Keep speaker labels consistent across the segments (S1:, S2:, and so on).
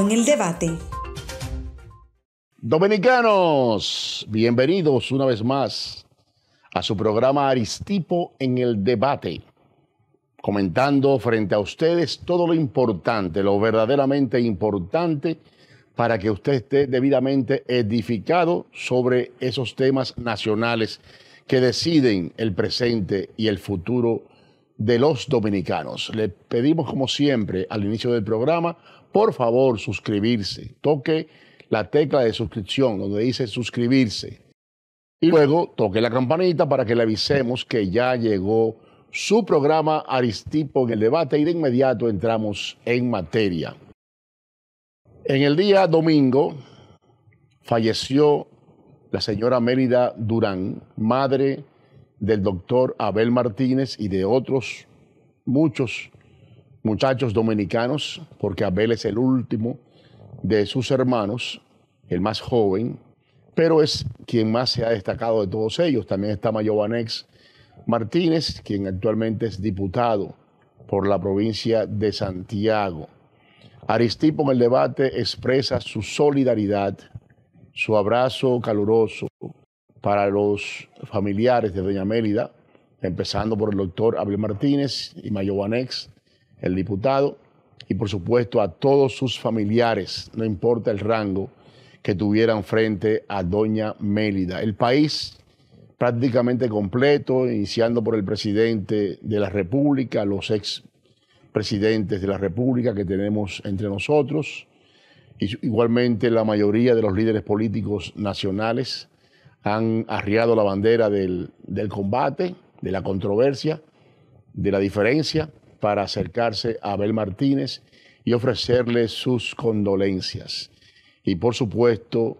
S1: en el debate. Dominicanos, bienvenidos una vez más a su programa Aristipo en el debate, comentando frente a ustedes todo lo importante, lo verdaderamente importante para que usted esté debidamente edificado sobre esos temas nacionales que deciden el presente y el futuro de los dominicanos. Le pedimos, como siempre, al inicio del programa, por favor suscribirse. Toque la tecla de suscripción donde dice suscribirse. Y luego toque la campanita para que le avisemos que ya llegó su programa Aristipo en el debate y de inmediato entramos en materia. En el día domingo falleció la señora Mérida Durán, madre del doctor Abel Martínez y de otros muchos muchachos dominicanos, porque Abel es el último de sus hermanos, el más joven, pero es quien más se ha destacado de todos ellos. También está Mayobanex Martínez, quien actualmente es diputado por la provincia de Santiago. Aristipo en el debate expresa su solidaridad, su abrazo caluroso para los familiares de Doña Mélida, empezando por el doctor Abel Martínez y Mayobanex, el diputado y por supuesto a todos sus familiares, no importa el rango que tuvieran frente a doña Mélida. El país prácticamente completo, iniciando por el presidente de la República, los ex presidentes de la República que tenemos entre nosotros, igualmente la mayoría de los líderes políticos nacionales han arriado la bandera del, del combate, de la controversia, de la diferencia, para acercarse a Abel Martínez y ofrecerle sus condolencias. Y por supuesto,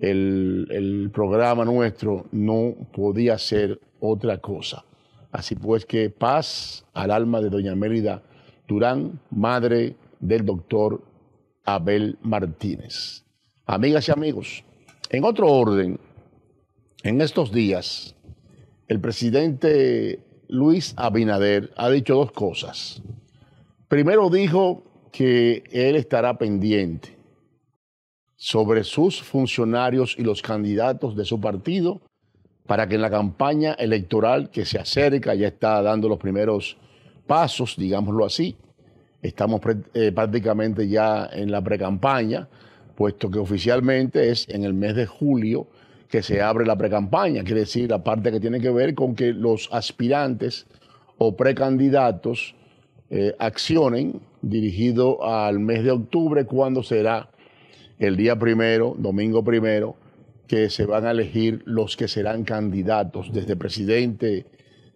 S1: el, el programa nuestro no podía ser otra cosa. Así pues que paz al alma de doña Mérida Durán, madre del doctor Abel Martínez. Amigas y amigos, en otro orden, en estos días, el presidente Luis Abinader ha dicho dos cosas. Primero dijo que él estará pendiente sobre sus funcionarios y los candidatos de su partido para que en la campaña electoral que se acerca, ya está dando los primeros pasos, digámoslo así, estamos eh, prácticamente ya en la precampaña, puesto que oficialmente es en el mes de julio que se abre la precampaña, quiere decir la parte que tiene que ver con que los aspirantes o precandidatos eh, accionen dirigido al mes de octubre, cuando será el día primero, domingo primero, que se van a elegir los que serán candidatos, desde presidente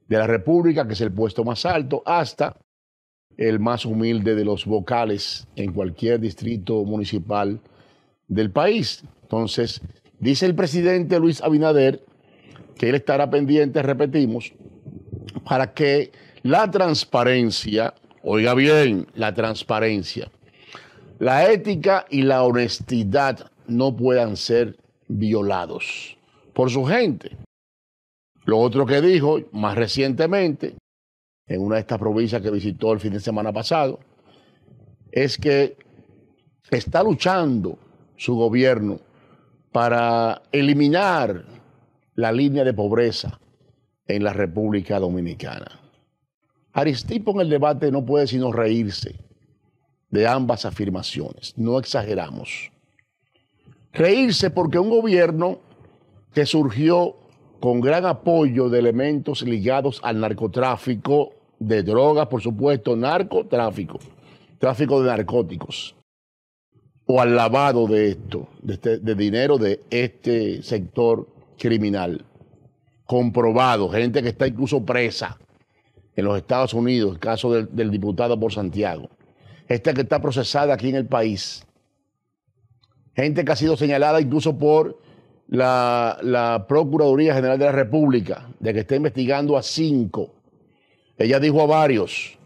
S1: de la República, que es el puesto más alto, hasta el más humilde de los vocales en cualquier distrito municipal del país. Entonces, Dice el presidente Luis Abinader que él estará pendiente, repetimos, para que la transparencia, oiga bien, la transparencia, la ética y la honestidad no puedan ser violados por su gente. Lo otro que dijo más recientemente, en una de estas provincias que visitó el fin de semana pasado, es que está luchando su gobierno para eliminar la línea de pobreza en la República Dominicana. Aristipo en el debate no puede sino reírse de ambas afirmaciones, no exageramos. Reírse porque un gobierno que surgió con gran apoyo de elementos ligados al narcotráfico, de drogas, por supuesto, narcotráfico, tráfico de narcóticos, o al lavado de esto, este, de, dinero de este sector criminal. Comprobado, gente que está incluso presa en los Estados Unidos, el caso del, diputado por Santiago. Esta que está procesada aquí en el país. Gente que ha sido señalada incluso por la, la, Procuraduría General de la República de que está investigando a cinco. Ella dijo a varios.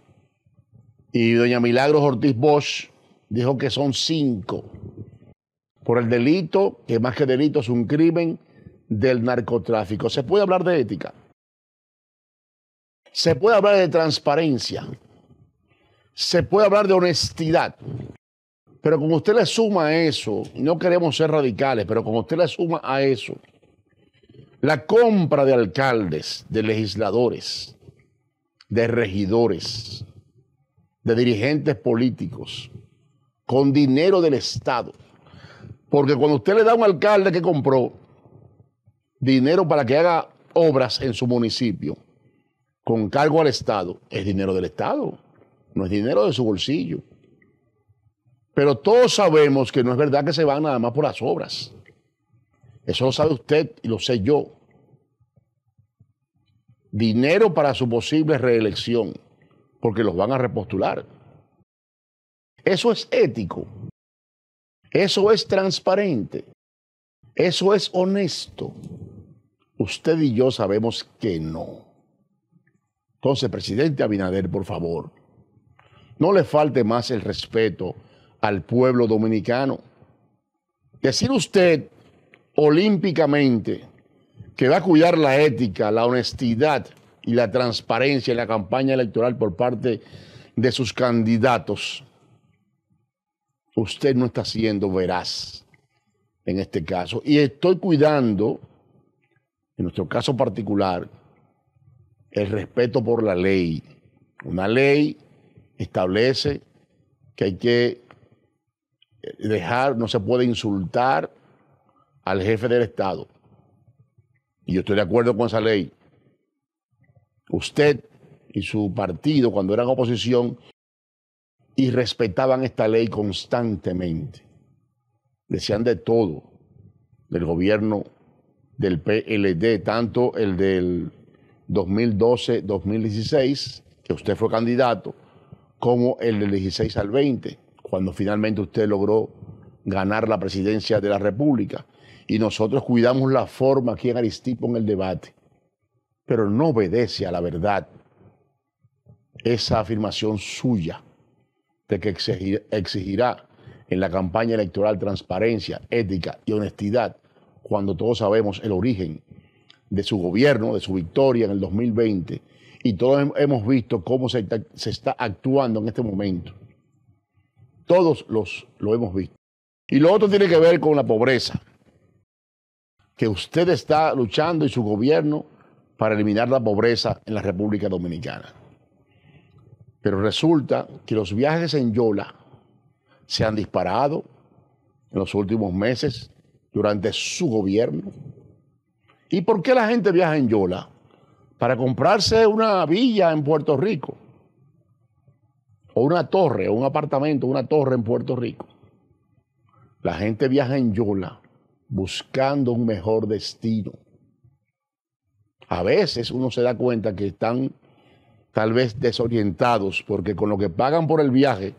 S1: Y doña Milagros Ortiz Bosch dijo que son cinco por el delito, que más que delito es un crimen del narcotráfico. Se puede hablar de ética, se puede hablar de transparencia, se puede hablar de honestidad, pero como usted le suma a eso, no queremos ser radicales, pero como usted le suma a eso, la compra de alcaldes, de legisladores, de regidores, de dirigentes políticos, con dinero del Estado. Porque cuando usted le da a un alcalde que compró dinero para que haga obras en su municipio con cargo al Estado, es dinero del Estado, no es dinero de su bolsillo. Pero todos sabemos que no es verdad que se van nada más por las obras. Eso lo sabe usted y lo sé yo. Dinero para su posible reelección, porque los van a repostular. Eso es ético. Eso es transparente. Eso es honesto. Usted y yo sabemos que no. Entonces, presidente Abinader, por favor, no le falte más el respeto al pueblo dominicano. Decir usted olímpicamente que va a cuidar la ética, la honestidad y la transparencia en la campaña electoral por parte de sus candidatos usted no está siendo veraz en este caso. Y estoy cuidando, en nuestro caso particular, el respeto por la ley. Una ley establece que hay que dejar, no se puede insultar al jefe del Estado. Y yo estoy de acuerdo con esa ley. Usted y su partido, cuando eran oposición, y respetaban esta ley constantemente. Decían de todo del gobierno del PLD, tanto el del 2012-2016, que usted fue candidato, como el del 16 al 20, cuando finalmente usted logró ganar la presidencia de la República. Y nosotros cuidamos la forma aquí en Aristipo en el debate, pero no obedece a la verdad esa afirmación suya que exigirá en la campaña electoral transparencia, ética y honestidad, cuando todos sabemos el origen de su gobierno, de su victoria en el 2020, y todos hemos visto cómo se está, se está actuando en este momento. Todos los, lo hemos visto. Y lo otro tiene que ver con la pobreza, que usted está luchando y su gobierno para eliminar la pobreza en la República Dominicana. Pero resulta que los viajes en Yola se han disparado en los últimos meses durante su gobierno. ¿Y por qué la gente viaja en Yola? Para comprarse una villa en Puerto Rico, o una torre, o un apartamento, una torre en Puerto Rico. La gente viaja en Yola buscando un mejor destino. A veces uno se da cuenta que están tal vez desorientados, porque con lo que pagan por el viaje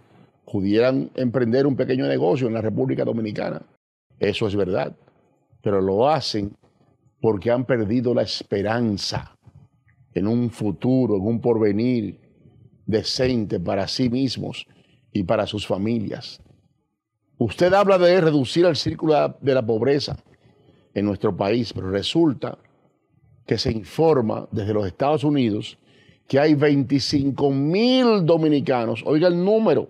S1: pudieran emprender un pequeño negocio en la República Dominicana. Eso es verdad, pero lo hacen porque han perdido la esperanza en un futuro, en un porvenir decente para sí mismos y para sus familias. Usted habla de reducir el círculo de la pobreza en nuestro país, pero resulta que se informa desde los Estados Unidos que hay 25 mil dominicanos, oiga el número,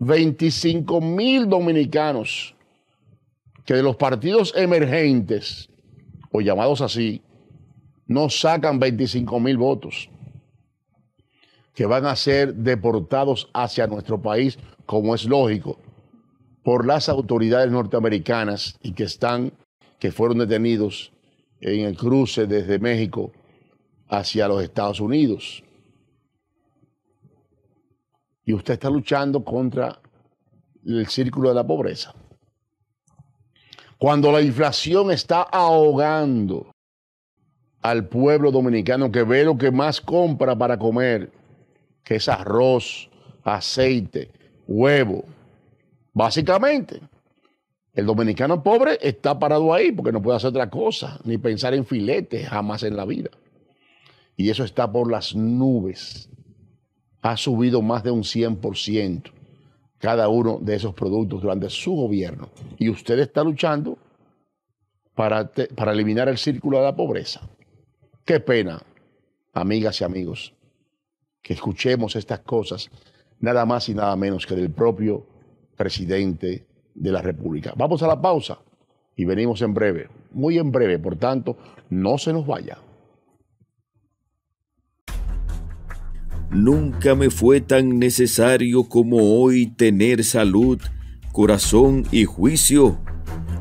S1: 25 mil dominicanos que de los partidos emergentes, o llamados así, no sacan 25 mil votos, que van a ser deportados hacia nuestro país, como es lógico, por las autoridades norteamericanas y que están, que fueron detenidos en el cruce desde México hacia los Estados Unidos. Y usted está luchando contra el círculo de la pobreza. Cuando la inflación está ahogando al pueblo dominicano que ve lo que más compra para comer, que es arroz, aceite, huevo, básicamente. El dominicano pobre está parado ahí porque no puede hacer otra cosa, ni pensar en filetes jamás en la vida y eso está por las nubes. Ha subido más de un 100% cada uno de esos productos durante su gobierno. Y usted está luchando para, para eliminar el círculo de la pobreza. Qué pena, amigas y amigos, que escuchemos estas cosas nada más y nada menos que del propio presidente de la República. Vamos a la pausa y venimos en breve, muy en breve, por tanto, no se nos vaya. Nunca me fue tan necesario como hoy tener salud, corazón y juicio.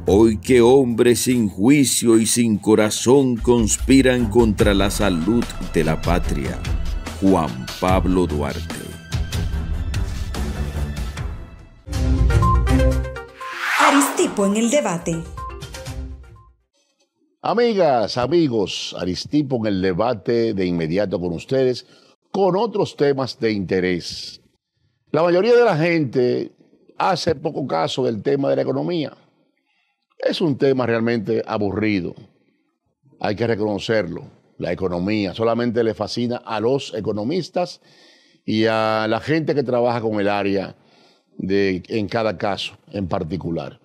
S1: Hoy que hombres sin juicio y sin corazón conspiran contra la salud de la patria. Juan Pablo Duarte. Aristipo en el debate. Amigas, amigos, Aristipo en el debate de inmediato con ustedes con otros temas de interés. La mayoría de la gente hace poco caso del tema de la economía. Es un tema realmente aburrido. Hay que reconocerlo. La economía solamente le fascina a los economistas y a la gente que trabaja con el área de, en cada caso en particular.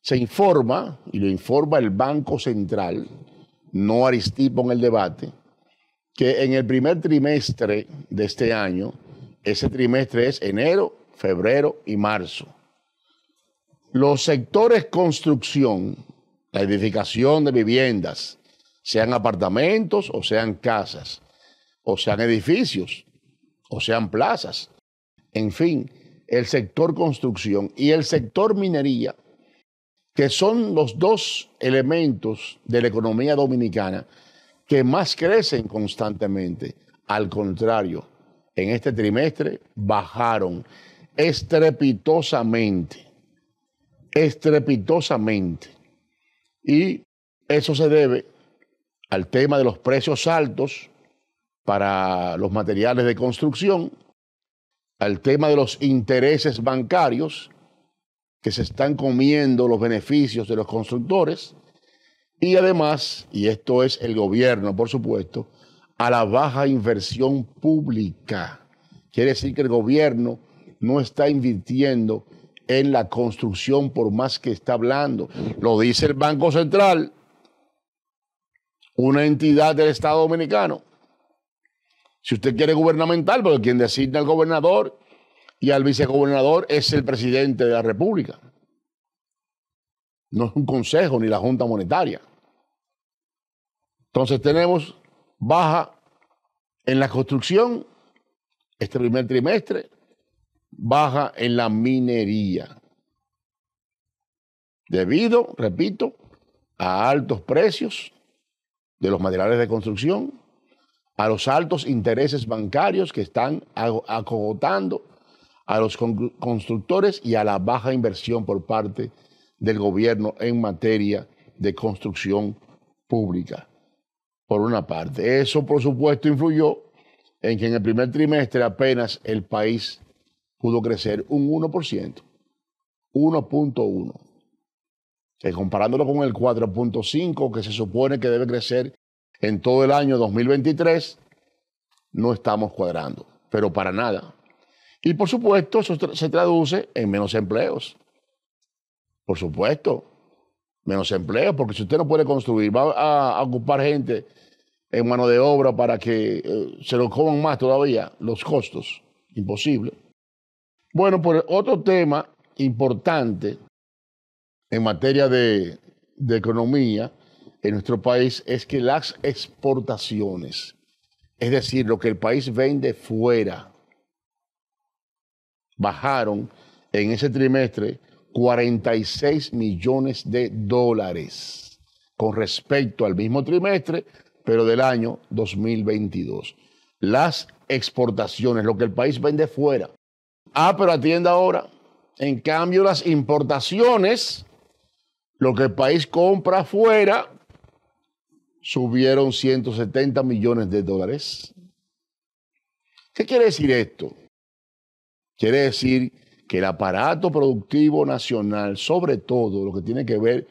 S1: Se informa, y lo informa el Banco Central, no Aristipo en el debate, que en el primer trimestre de este año, ese trimestre es enero, febrero y marzo, los sectores construcción, la edificación de viviendas, sean apartamentos o sean casas, o sean edificios, o sean plazas, en fin, el sector construcción y el sector minería, que son los dos elementos de la economía dominicana que más crecen constantemente. Al contrario, en este trimestre bajaron estrepitosamente, estrepitosamente. Y eso se debe al tema de los precios altos para los materiales de construcción, al tema de los intereses bancarios que se están comiendo los beneficios de los constructores y además, y esto es el gobierno, por supuesto, a la baja inversión pública. Quiere decir que el gobierno no está invirtiendo en la construcción por más que está hablando. Lo dice el Banco Central, una entidad del Estado Dominicano. Si usted quiere gubernamental, porque quien designa al gobernador y al vicegobernador es el presidente de la República no es un consejo ni la Junta Monetaria. Entonces tenemos baja en la construcción este primer trimestre, baja en la minería. Debido, repito, a altos precios de los materiales de construcción, a los altos intereses bancarios que están acogotando a los constructores y a la baja inversión por parte de del gobierno en materia de construcción pública, por una parte. Eso, por supuesto, influyó en que en el primer trimestre apenas el país pudo crecer un 1%, 1.1%, comparándolo con el 4.5% que se supone que debe crecer en todo el año 2023, no estamos cuadrando, pero para nada. Y por supuesto, eso se traduce en menos empleos. Por supuesto. Menos empleo, porque si usted no puede construir, va a, ocupar gente en mano de obra para que eh, se lo coman más todavía los costos. Imposible. Bueno, por pues, otro tema importante en materia de economía en nuestro país es que las exportaciones, es decir, lo que el país vende fuera, bajaron en ese trimestre 46 millones de dólares con respecto al mismo trimestre, pero del año 2022. Las exportaciones, lo que el país vende fuera. Ah, pero atienda ahora. En cambio, las importaciones, lo que el país compra fuera, subieron 170 millones de dólares. ¿Qué quiere decir esto? Quiere decir que el aparato productivo nacional, sobre todo lo que tiene que ver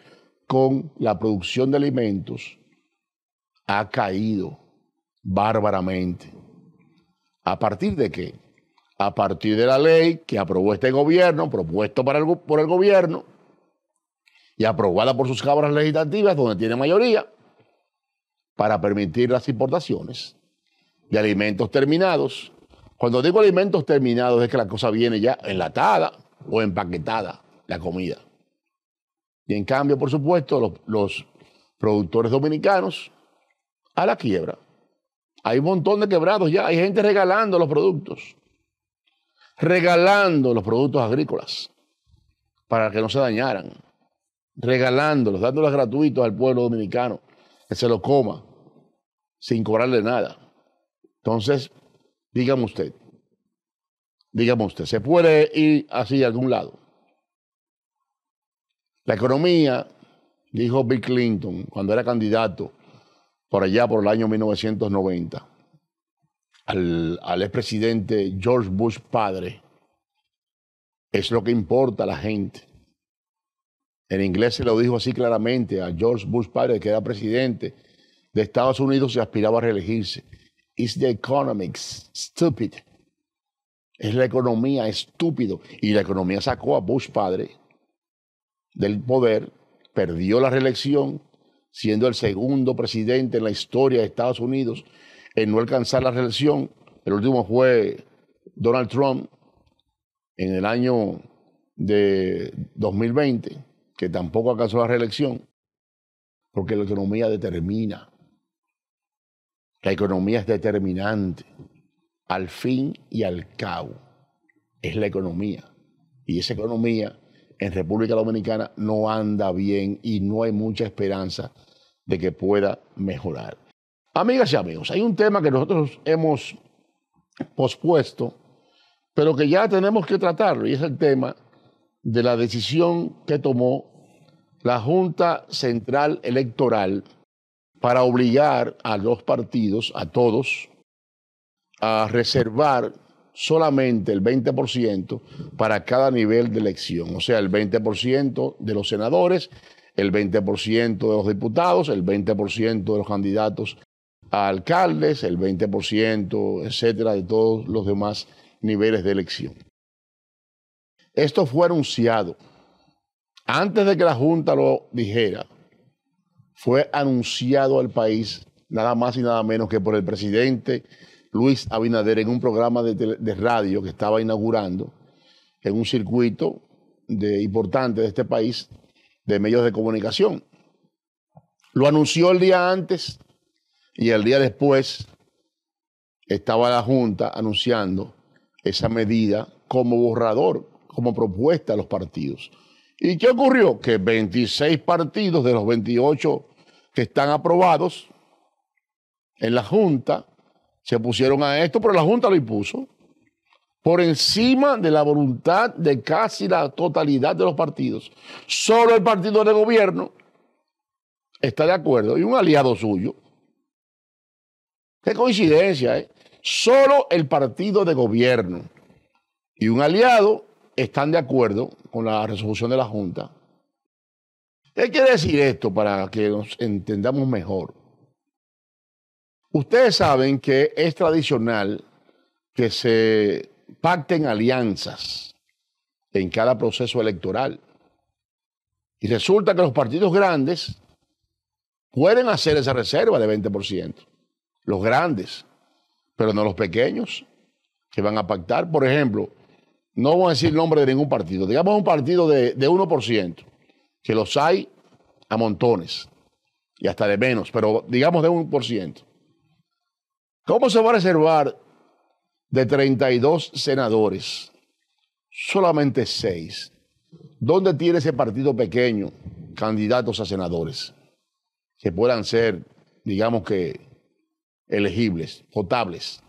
S1: con la producción de alimentos, ha caído bárbaramente. ¿A partir de qué? A partir de la ley que aprobó este gobierno, propuesto por el gobierno, y aprobada por sus cámaras legislativas, donde tiene mayoría, para permitir las importaciones de alimentos terminados cuando digo alimentos terminados es que la cosa viene ya enlatada o empaquetada, la comida. Y en cambio, por supuesto, los, productores dominicanos a la quiebra. Hay un montón de quebrados ya, hay gente regalando los productos, regalando los productos agrícolas para que no se dañaran, regalándolos, dándolos gratuitos al pueblo dominicano, que se lo coma sin cobrarle nada. Entonces, Dígame usted. Dígame usted, ¿se puede ir así a algún lado? La economía, dijo Bill Clinton cuando era candidato por allá por el año 1990 al, al expresidente George Bush padre, es lo que importa a la gente. En inglés se lo dijo así claramente a George Bush padre, que era presidente de Estados Unidos y aspiraba a reelegirse is the economics stupid. Es la economía estúpido. Y la economía sacó a Bush padre del poder, perdió la reelección, siendo el segundo presidente en la historia de Estados Unidos en no alcanzar la reelección. El último fue Donald Trump en el año de 2020, que tampoco alcanzó la reelección, porque la economía determina la economía es determinante. Al fin y al cabo, es la economía. Y esa economía en República Dominicana no anda bien y no hay mucha esperanza de que pueda mejorar. Amigas y amigos, hay un tema que nosotros hemos pospuesto, pero que ya tenemos que tratarlo, y es el tema de la decisión que tomó la Junta Central Electoral para obligar a los partidos, a todos, a reservar solamente el 20% para cada nivel de elección, o sea, el 20% de los senadores, el 20% de los diputados, el 20% de los candidatos a alcaldes, el 20%, etcétera, de todos los demás niveles de elección. Esto fue anunciado. Antes de que la Junta lo dijera, fue anunciado al país nada más y nada menos que por el presidente Luis Abinader en un programa de, radio que estaba inaugurando en un circuito importante de este país de medios de comunicación. Lo anunció el día antes y el día después estaba la Junta anunciando esa medida como borrador, como propuesta a los partidos. ¿Y qué ocurrió? Que 26 partidos de los 28 que están aprobados en la Junta se pusieron a esto, pero la Junta lo impuso por encima de la voluntad de casi la totalidad de los partidos. Solo el partido de gobierno está de acuerdo y un aliado suyo. Qué coincidencia, ¿eh? Solo el partido de gobierno y un aliado están de acuerdo con la resolución de la Junta. ¿Qué quiere decir esto para que nos entendamos mejor? Ustedes saben que es tradicional que se pacten alianzas en cada proceso electoral. Y resulta que los partidos grandes pueden hacer esa reserva de 20%. Los grandes, pero no los pequeños que van a pactar. Por ejemplo, no voy a decir nombre de ningún partido, digamos un partido de, de 1%, que los hay a montones y hasta de menos, pero digamos de 1%. ¿Cómo se va a reservar de 32 senadores solamente 6? ¿Dónde tiene ese partido pequeño candidatos a senadores que puedan ser, digamos que, elegibles, votables?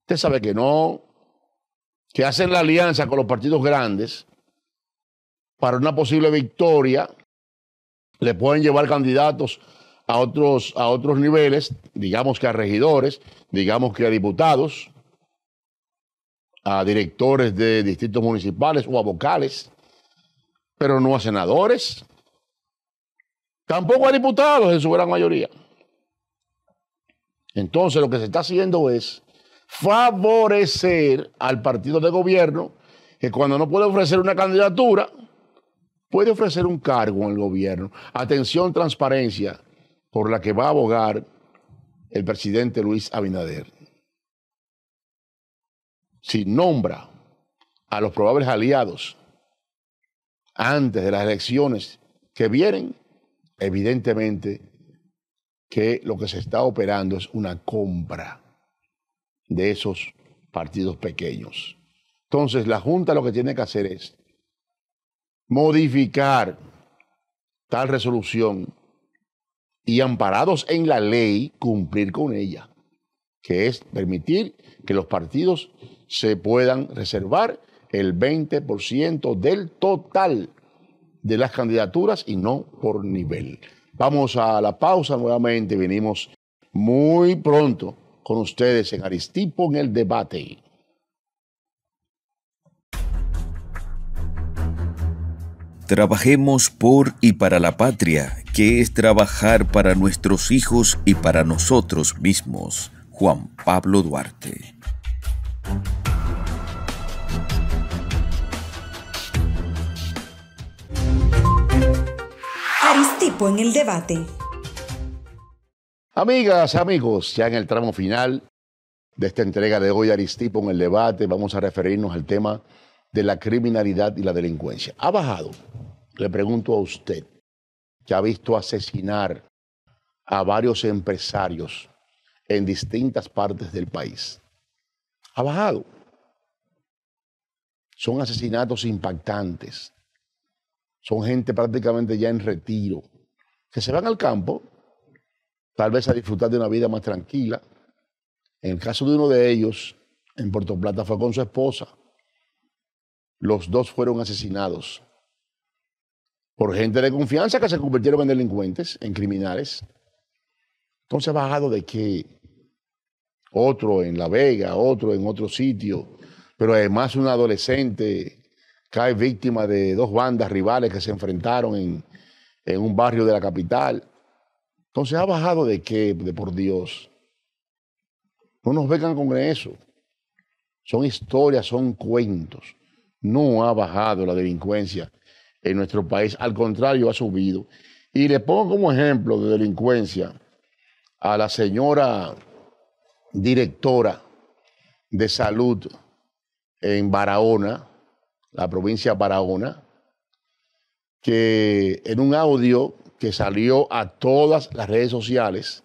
S1: Usted sabe que no, que hacen la alianza con los partidos grandes para una posible victoria, le pueden llevar candidatos a otros, a otros niveles, digamos que a regidores, digamos que a diputados, a directores de distritos municipales o a vocales, pero no a senadores, tampoco a diputados en su gran mayoría. Entonces lo que se está haciendo es favorecer al partido de gobierno que cuando no puede ofrecer una candidatura, puede ofrecer un cargo en el gobierno. Atención, transparencia, por la que va a abogar el presidente Luis Abinader. Si nombra a los probables aliados antes de las elecciones que vienen, evidentemente que lo que se está operando es una compra de esos partidos pequeños. Entonces, la Junta lo que tiene que hacer es modificar tal resolución y amparados en la ley cumplir con ella, que es permitir que los partidos se puedan reservar el 20% del total de las candidaturas y no por nivel. Vamos a la pausa nuevamente, venimos muy pronto con ustedes en Aristipo en el debate. Trabajemos por y para la patria, que es trabajar para nuestros hijos y para nosotros mismos. Juan Pablo Duarte. Aristipo en el debate. Amigas, amigos, ya en el tramo final de esta entrega de hoy, Aristipo, en el debate, vamos a referirnos al tema de la criminalidad y la delincuencia. ¿Ha bajado? Le pregunto a usted, que ha visto asesinar a varios empresarios en distintas partes del país. Ha bajado. Son asesinatos impactantes. Son gente prácticamente ya en retiro, que se van al campo tal vez a disfrutar de una vida más tranquila. En el caso de uno de ellos, en Puerto Plata, fue con su esposa. Los dos fueron asesinados por gente de confianza que se convirtieron en delincuentes, en criminales. Entonces, bajado de que otro en La Vega, otro en otro sitio, pero además un adolescente cae víctima de dos bandas rivales que se enfrentaron en, en un barrio de la capital. Entonces, ¿ha bajado de qué? De por Dios. No nos vengan con eso. Son historias, son cuentos. No ha bajado la delincuencia en nuestro país. Al contrario, ha subido. Y le pongo como ejemplo de delincuencia a la señora directora de salud en Barahona, la provincia de Barahona, que en un audio que salió a todas las redes sociales,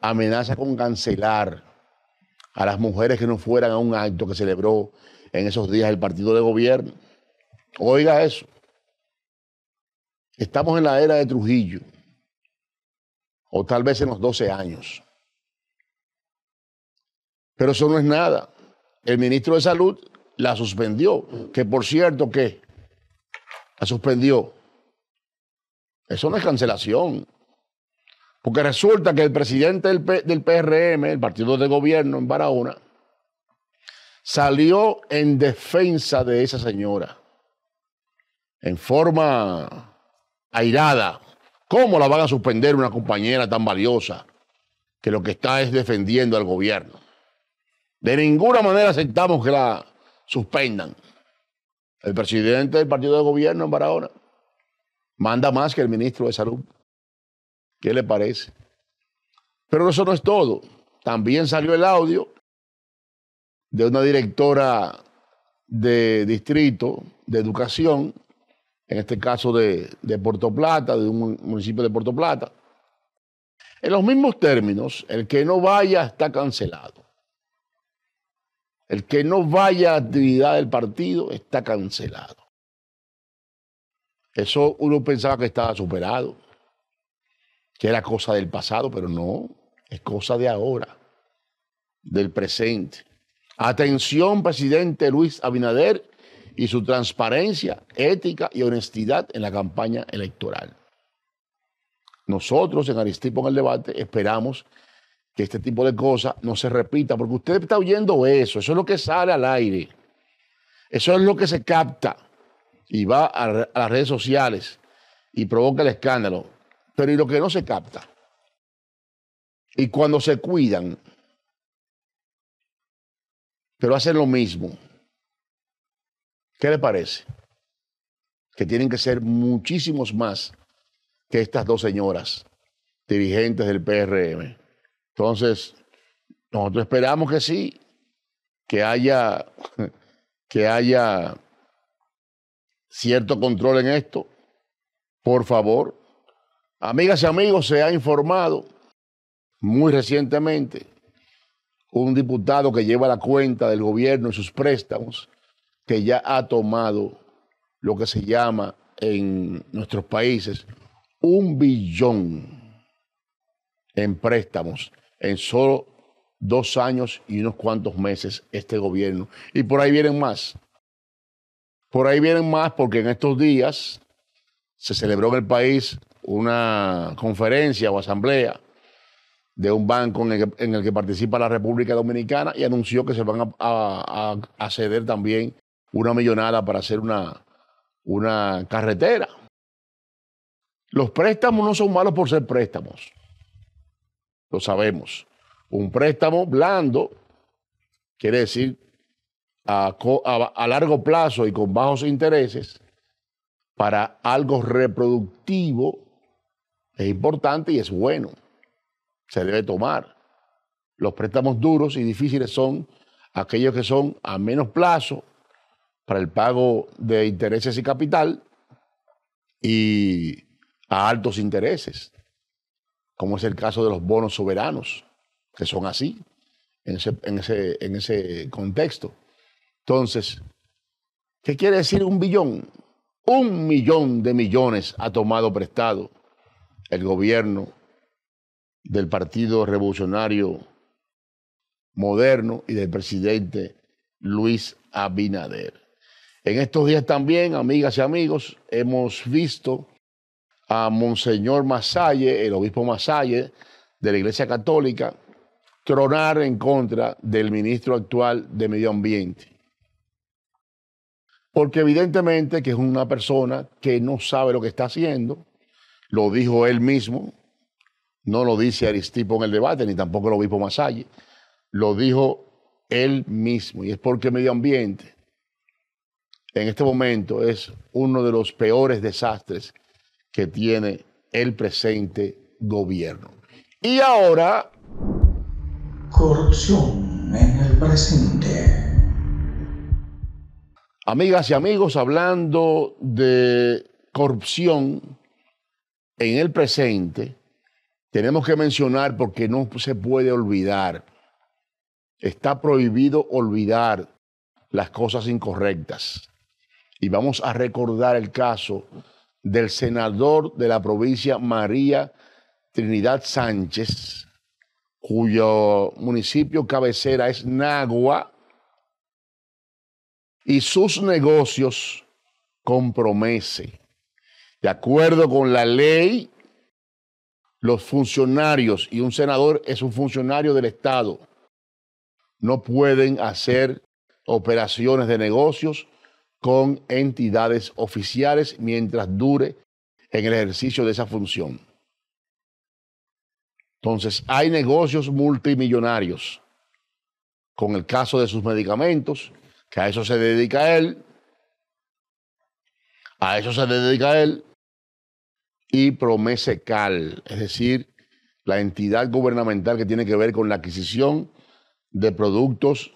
S1: amenaza con cancelar a las mujeres que no fueran a un acto que celebró en esos días el partido de gobierno. Oiga eso. Estamos en la era de Trujillo, o tal vez en los 12 años. Pero eso no es nada. El ministro de Salud la suspendió, que por cierto que la suspendió. Eso no es cancelación. Porque resulta que el presidente del, PRM, el partido de gobierno en Barahona, salió en defensa de esa señora. En forma airada. ¿Cómo la van a suspender una compañera tan valiosa que lo que está es defendiendo al gobierno? De ninguna manera aceptamos que la suspendan. El presidente del partido de gobierno en Barahona manda más que el ministro de Salud. ¿Qué le parece? Pero eso no es todo. También salió el audio de una directora de distrito de educación, en este caso de, Puerto Plata, de un municipio de Puerto Plata. En los mismos términos, el que no vaya está cancelado. El que no vaya a actividad del partido está cancelado. Eso uno pensaba que estaba superado, que era cosa del pasado, pero no, es cosa de ahora, del presente. Atención, presidente Luis Abinader y su transparencia, ética y honestidad en la campaña electoral. Nosotros en Aristipo en el debate esperamos que este tipo de cosas no se repita, porque usted está oyendo eso, eso es lo que sale al aire, eso es lo que se capta y va a, las redes sociales y provoca el escándalo. Pero y lo que no se capta. Y cuando se cuidan, pero hacen lo mismo. ¿Qué le parece? Que tienen que ser muchísimos más que estas dos señoras, dirigentes del PRM. Entonces, nosotros esperamos que sí, que haya, que haya cierto control en esto, por favor. Amigas y amigos, se ha informado muy recientemente un diputado que lleva la cuenta del gobierno y sus préstamos, que ya ha tomado lo que se llama en nuestros países un billón en préstamos en solo dos años y unos cuantos meses este gobierno. Y por ahí vienen más. Por ahí vienen más porque en estos días se celebró en el país una conferencia o asamblea de un banco en el, que, participa la República Dominicana y anunció que se van a, ceder también una millonada para hacer una, una carretera. Los préstamos no son malos por ser préstamos. Lo sabemos. Un préstamo blando quiere decir a, largo plazo y con bajos intereses para algo reproductivo es importante y es bueno. Se debe tomar. Los préstamos duros y difíciles son aquellos que son a menos plazo para el pago de intereses y capital y a altos intereses, como es el caso de los bonos soberanos, que son así, en en ese contexto. Entonces, ¿qué quiere decir un billón? Un millón de millones ha tomado prestado el gobierno del Partido Revolucionario Moderno y del presidente Luis Abinader. En estos días también, amigas y amigos, hemos visto a Monseñor Masalle, el obispo Masalle de la Iglesia Católica, tronar en contra del ministro actual de Medio Ambiente. Porque evidentemente que es una persona que no sabe lo que está haciendo, lo dijo él mismo, no lo dice Aristipo en el debate, ni tampoco lo obispo Masalle, lo dijo él mismo, y es porque el medio ambiente en este momento es uno de los peores desastres que tiene el presente gobierno. Y ahora... Corrupción en el presente. Amigas y amigos, hablando de corrupción en el presente, tenemos que mencionar, porque no se puede olvidar, está prohibido olvidar las cosas incorrectas. Y vamos a recordar el caso del senador de la provincia María Trinidad Sánchez, cuyo municipio cabecera es Nagua, y sus negocios compromese. De acuerdo con la ley, los funcionarios, y un senador es un funcionario del Estado, no pueden hacer operaciones de negocios con entidades oficiales mientras dure en el ejercicio de esa función. Entonces, hay negocios multimillonarios, con el caso de sus medicamentos, que a eso se dedica él, a eso se dedica él, y Promesecal, es decir, la entidad gubernamental que tiene que ver con la adquisición de productos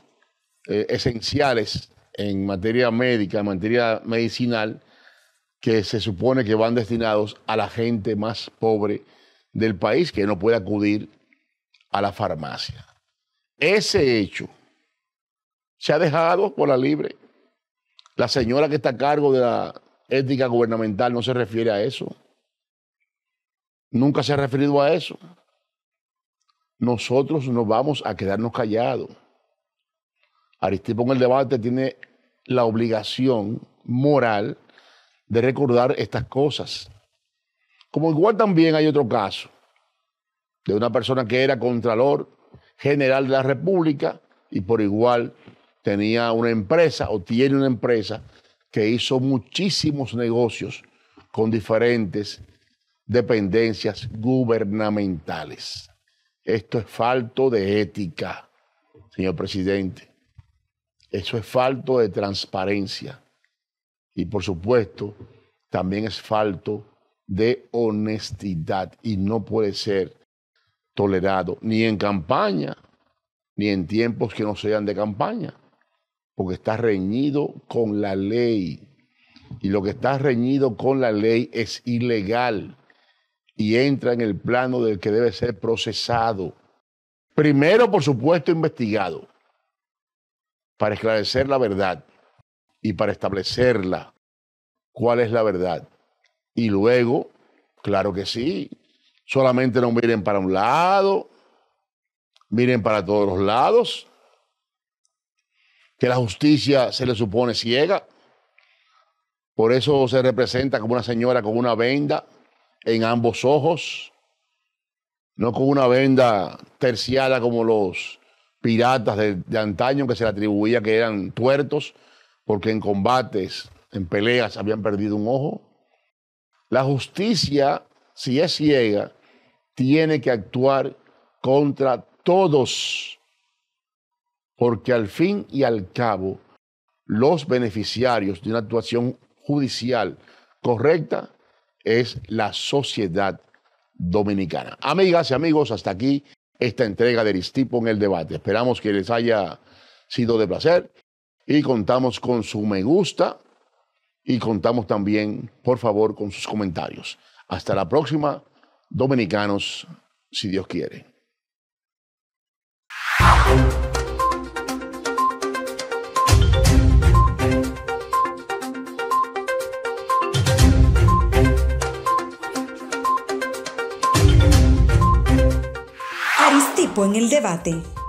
S1: eh, esenciales en materia médica, en materia medicinal, que se supone que van destinados a la gente más pobre del país que no puede acudir a la farmacia. Ese hecho se ha dejado por la libre. La señora que está a cargo de la ética gubernamental no se refiere a eso. Nunca se ha referido a eso. Nosotros nos vamos a quedarnos callados. Aristipo en el debate tiene la obligación moral de recordar estas cosas. Como igual también hay otro caso de una persona que era contralor general de la República y por igual tenía una empresa o tiene una empresa que hizo muchísimos negocios con diferentes dependencias gubernamentales. Esto es falto de ética, señor presidente. Eso es falto de transparencia. Y por supuesto, también es falto de honestidad y no puede ser tolerado ni en campaña, ni en tiempos que no sean de campaña porque está reñido con la ley. Y lo que está reñido con la ley es ilegal y entra en el plano del que debe ser procesado. Primero, por supuesto, investigado para esclarecer la verdad y para establecerla, cuál es la verdad. Y luego, claro que sí, solamente no miren para un lado, miren para todos los lados que la justicia se le supone ciega. Por eso se representa como una señora con una venda en ambos ojos, no con una venda terciada como los piratas de, antaño que se le atribuía que eran tuertos porque en combates, en peleas habían perdido un ojo. La justicia, si es ciega, tiene que actuar contra todos porque al fin y al cabo los beneficiarios de una actuación judicial correcta es la sociedad dominicana. Amigas y amigos, hasta aquí esta entrega de Aristipo en el debate. Esperamos que les haya sido de placer y contamos con su me gusta y contamos también, por favor, con sus comentarios. Hasta la próxima, dominicanos, si Dios quiere. en el debate.